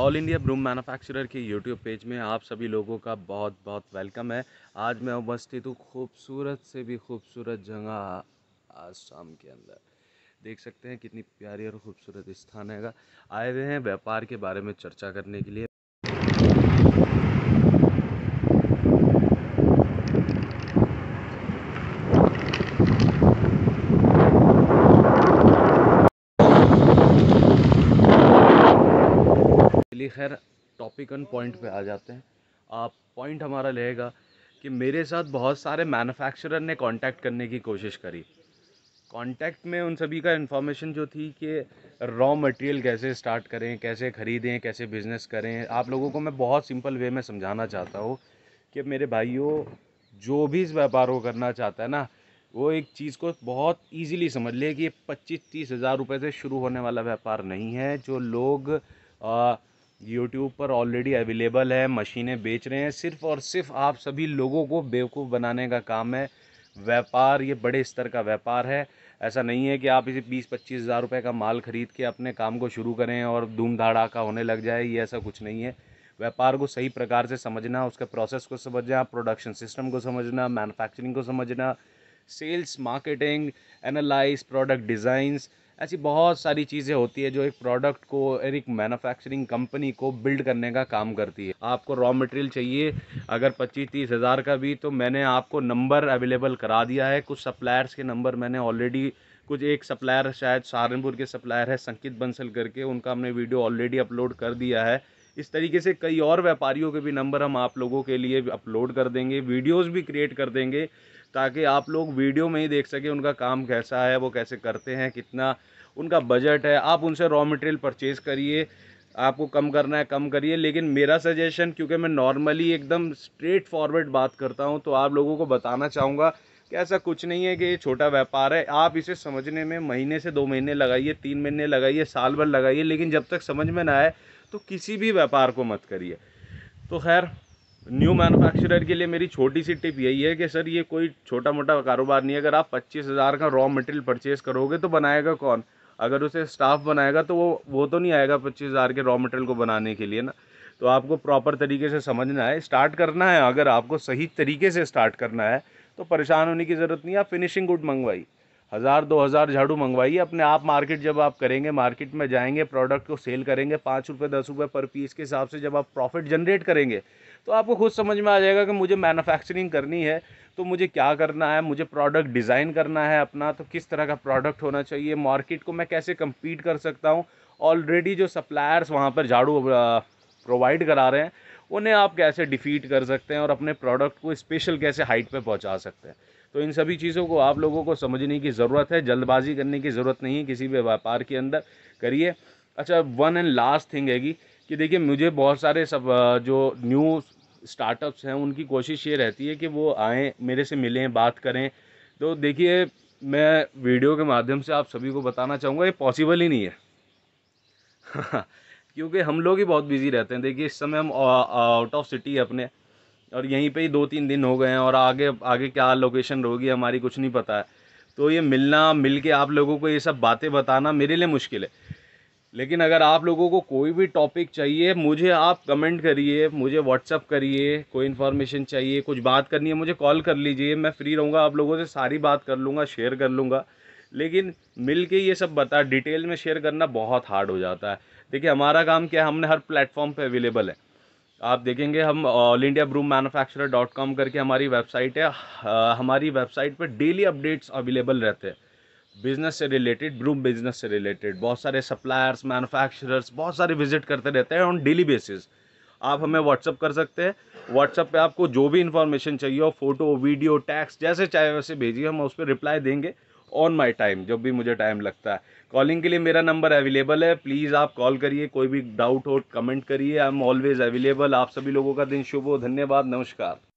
all India broom manufacturer के YouTube page में आप सभी लोगों का बहुत बहुत वेलकम है आज मैं उपस्थित हूँ खूबसूरत से भी खूबसूरत जगह आसाम के अंदर देख सकते हैं कितनी प्यारी और खूबसूरत स्थान हैगा आए हुए हैं व्यापार के बारे में चर्चा करने के लिए चलिए खैर टॉपिक एंड पॉइंट पे आ जाते हैं आप पॉइंट हमारा रहेगा कि मेरे साथ बहुत सारे मैन्युफैक्चरर ने कांटेक्ट करने की कोशिश करी कांटेक्ट में उन सभी का इन्फॉर्मेशन जो थी कि रॉ मटेरियल कैसे स्टार्ट करें कैसे ख़रीदें कैसे बिज़नेस करें आप लोगों को मैं बहुत सिंपल वे में समझाना चाहता हूँ कि मेरे भाइयों जो भी इस व्यापार को करना चाहता है ना वो एक चीज़ को बहुत इजीली समझ ले कि ये पच्चीस तीस हज़ार रुपये से शुरू होने वाला व्यापार नहीं है जो लोग आ, यूट्यूब पर ऑलरेडी अवेलेबल है मशीनें बेच रहे हैं सिर्फ़ और सिर्फ आप सभी लोगों को बेवकूफ़ बनाने का काम है व्यापार ये बड़े स्तर का व्यापार है ऐसा नहीं है कि आप इसे बीस पच्चीस हज़ार रुपये का माल ख़रीद के अपने काम को शुरू करें और धूम का होने लग जाए ये ऐसा कुछ नहीं है व्यापार को सही प्रकार से समझना उसके प्रोसेस को समझना प्रोडक्शन सिस्टम को समझना मैनुफैक्चरिंग को समझना sales marketing analyse product designs ऐसी बहुत सारी चीज़ें होती है जो एक प्रोडक्ट को एक मैन्युफैक्चरिंग कंपनी को बिल्ड करने का काम करती है आपको रॉ मटेरियल चाहिए अगर पच्चीस तीस हज़ार का भी तो मैंने आपको नंबर अवेलेबल करा दिया है कुछ सप्लायर्स के नंबर मैंने ऑलरेडी कुछ एक सप्लायर शायद सहारनपुर के सप्लायर है संकित बंसल करके उनका हमने वीडियो ऑलरेडी अपलोड कर दिया है इस तरीके से कई और व्यापारियों के भी नंबर हम आप लोगों के लिए अपलोड कर देंगे वीडियोज़ भी क्रिएट कर देंगे ताकि आप लोग वीडियो में ही देख सकें उनका काम कैसा है वो कैसे करते हैं कितना उनका बजट है आप उनसे रॉ मटेरियल परचेज़ करिए आपको कम करना है कम करिए लेकिन मेरा सजेशन क्योंकि मैं नॉर्मली एकदम स्ट्रेट फॉरवर्ड बात करता हूँ तो आप लोगों को बताना चाहूँगा कि ऐसा कुछ नहीं है कि ये छोटा व्यापार है आप इसे समझने में महीने से दो महीने लगाइए तीन महीने लगाइए साल भर लगाइए लेकिन जब तक समझ में ना आए तो किसी भी व्यापार को मत करिए तो खैर न्यू मैन्युफैक्चरर के लिए मेरी छोटी सी टिप यही है कि सर ये कोई छोटा मोटा कारोबार नहीं है अगर आप पच्चीस हज़ार का रॉ मटेरियल परचेज करोगे तो बनाएगा कौन अगर उसे स्टाफ बनाएगा तो वो वो तो नहीं आएगा पच्चीस हज़ार के रॉ मटेरियल को बनाने के लिए ना तो आपको प्रॉपर तरीके से समझना है स्टार्ट करना है अगर आपको सही तरीके से स्टार्ट करना है तो परेशान होने की ज़रूरत नहीं आप फिनिशिंग गुड मंगवाई हज़ार दो हज़ार झाड़ू मंगवाइए अपने आप मार्केट जब आप करेंगे मार्केट में जाएंगे प्रोडक्ट को सेल करेंगे पाँच रुपये दस रुपये पर पीस के हिसाब से जब आप प्रॉफिट जनरेट करेंगे तो आपको खुद समझ में आ जाएगा कि मुझे मैनुफैक्चरिंग करनी है तो मुझे क्या करना है मुझे प्रोडक्ट डिज़ाइन करना है अपना तो किस तरह का प्रोडक्ट होना चाहिए मार्केट को मैं कैसे कम्पीट कर सकता हूँ ऑलरेडी जो सप्लायर्स वहाँ पर झाड़ू प्रोवाइड करा रहे हैं उन्हें आप कैसे डिफ़ीट कर सकते हैं और अपने प्रोडक्ट को स्पेशल कैसे हाइट पर पहुँचा सकते हैं तो इन सभी चीज़ों को आप लोगों को समझने की ज़रूरत है जल्दबाजी करने की ज़रूरत नहीं है किसी भी व्यापार के अंदर करिए अच्छा वन एंड लास्ट थिंग है कि देखिए मुझे बहुत सारे सब जो न्यू स्टार्टअप्स हैं उनकी कोशिश ये रहती है कि वो आएँ मेरे से मिलें बात करें तो देखिए मैं वीडियो के माध्यम से आप सभी को बताना चाहूँगा ये पॉसिबल ही नहीं है क्योंकि हम लोग ही बहुत बिज़ी रहते हैं देखिए इस समय हम आउट ऑफ सिटी अपने और यहीं पे ही दो तीन दिन हो गए हैं और आगे आगे क्या लोकेशन रहोगी हमारी कुछ नहीं पता है तो ये मिलना मिल के आप लोगों को ये सब बातें बताना मेरे लिए मुश्किल है लेकिन अगर आप लोगों को कोई भी टॉपिक चाहिए मुझे आप कमेंट करिए मुझे व्हाट्सअप करिए कोई इन्फॉर्मेशन चाहिए कुछ बात करनी है मुझे कॉल कर लीजिए मैं फ्री रहूँगा आप लोगों से सारी बात कर लूँगा शेयर कर लूँगा लेकिन मिल के ये सब बता डिटेल में शेयर करना बहुत हार्ड हो जाता है देखिए हमारा काम क्या है हमने हर प्लेटफॉर्म पर अवेलेबल है आप देखेंगे हम all India broom manufacture dot com करके हमारी वेबसाइट है हमारी वेबसाइट पर डेली अपडेट्स अवेलेबल रहते हैं बिजनेस से रिलेटेड ब्रूम बिजनेस से रिलेटेड बहुत सारे सप्लायर्स मैनुफैक्चरर्स बहुत सारे विजिट करते रहते हैं ऑन डेली बेसिस आप हमें व्हाट्सअप कर सकते हैं व्हाट्सअप पे आपको जो भी इन्फॉर्मेशन चाहिए हो फोटो वीडियो टैक्स जैसे चाहे वैसे भेजिए हम उस पर रिप्लाई देंगे ऑन माई टाइम जब भी मुझे टाइम लगता है कॉलिंग के लिए मेरा नंबर अवेलेबल है प्लीज़ आप कॉल करिए कोई भी डाउट हो कमेंट करिए आई एम ऑलवेज अवेलेबल आप सभी लोगों का दिन शुभ हो धन्यवाद नमस्कार